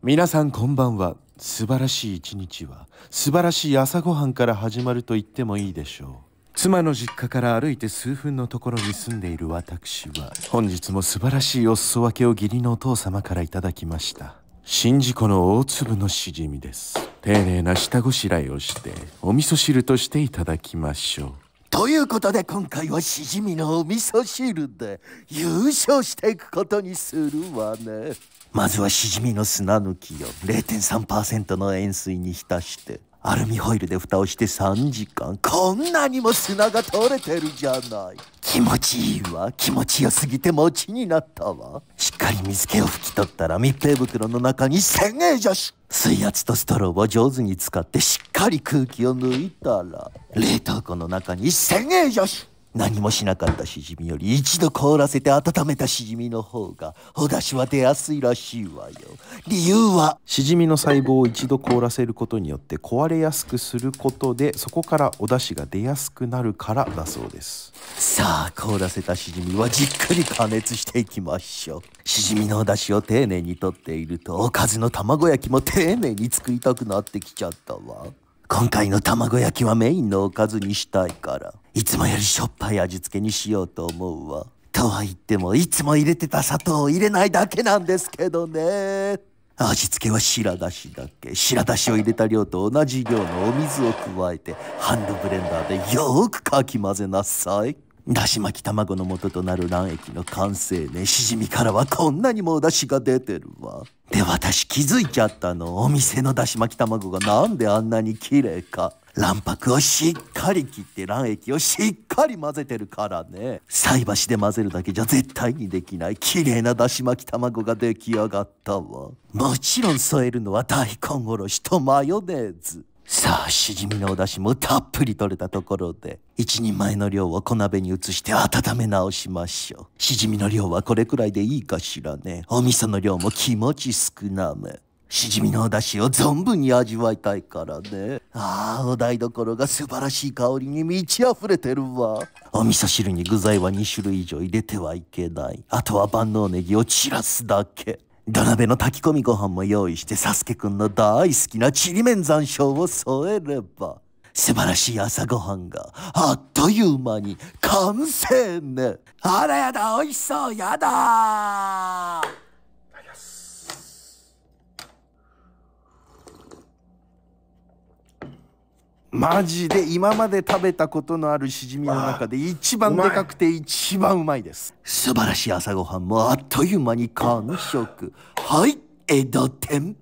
皆さんこんばんは素晴らしい一日は素晴らしい朝ごはんから始まると言ってもいいでしょう妻の実家から歩いて数分のところに住んでいる私は本日も素晴らしいお裾分けを義理のお父様からいただきました宍道湖の大粒のしじみです丁寧な下ごしらえをしてお味噌汁としていただきましょうということで今回はしじみのお味噌汁で優勝していくことにするわねまずはしじみの砂抜きを0.3%の塩水に浸してアルミホイルで蓋をして3時間こんなにも砂が取れてるじゃない気持ちいいわ気持ちよすぎて餅になったわしっかり水気を拭き取ったら密閉袋の中に1000円。じゃし水圧とストローを上手に使ってしっかり空気を抜いたら冷凍庫の中に1000円じゃし何もしなかったしじみより一度凍らせて温めたしじみの方がお出汁は出やすいらしいわよ理由はしじみの細胞を一度凍らせることによって壊れやすくすることでそこからお出汁が出やすくなるからだそうですさあ、凍らせたしじみはじっくり加熱していきましょう。しじみのお出汁を丁寧にとっていると、おかずの卵焼きも丁寧に作りたくなってきちゃったわ。今回の卵焼きはメインのおかずにしたいから、いつもよりしょっぱい味付けにしようと思うわ。とは言っても、いつも入れてた砂糖を入れないだけなんですけどね。味付けは白だしだけ白だしを入れた量と同じ量のお水を加えてハンドブレンダーでよーくかき混ぜなさいだし巻き卵の元となる卵液の完成ね。しじみからはこんなにもだしが出てるわ。で、私気づいちゃったの。お店のだし巻き卵がなんであんなに綺麗か。卵白をしっかり切って卵液をしっかり混ぜてるからね。菜箸で混ぜるだけじゃ絶対にできない綺麗なだし巻き卵が出来上がったわ。もちろん添えるのは大根おろしとマヨネーズ。さあ、しじみのお出汁もたっぷり取れたところで、一人前の量を小鍋に移して温め直しましょう。しじみの量はこれくらいでいいかしらね。お味噌の量も気持ち少なめ。しじみのお出汁を存分に味わいたいからね。ああ、お台所が素晴らしい香りに満ち溢れてるわ。お味噌汁に具材は2種類以上入れてはいけない。あとは万能ネギを散らすだけ。土鍋の炊き込みご飯も用意してサスケくんの大好きなちりめん山椒を添えれば素晴らしい朝ごはんがあっという間に完成ねあらやだ美味しそうやだマジで今まで食べたことのあるしじみの中で一番でかくて一番うまいです素晴らしい朝ごはんもあっという間に完食はい江戸天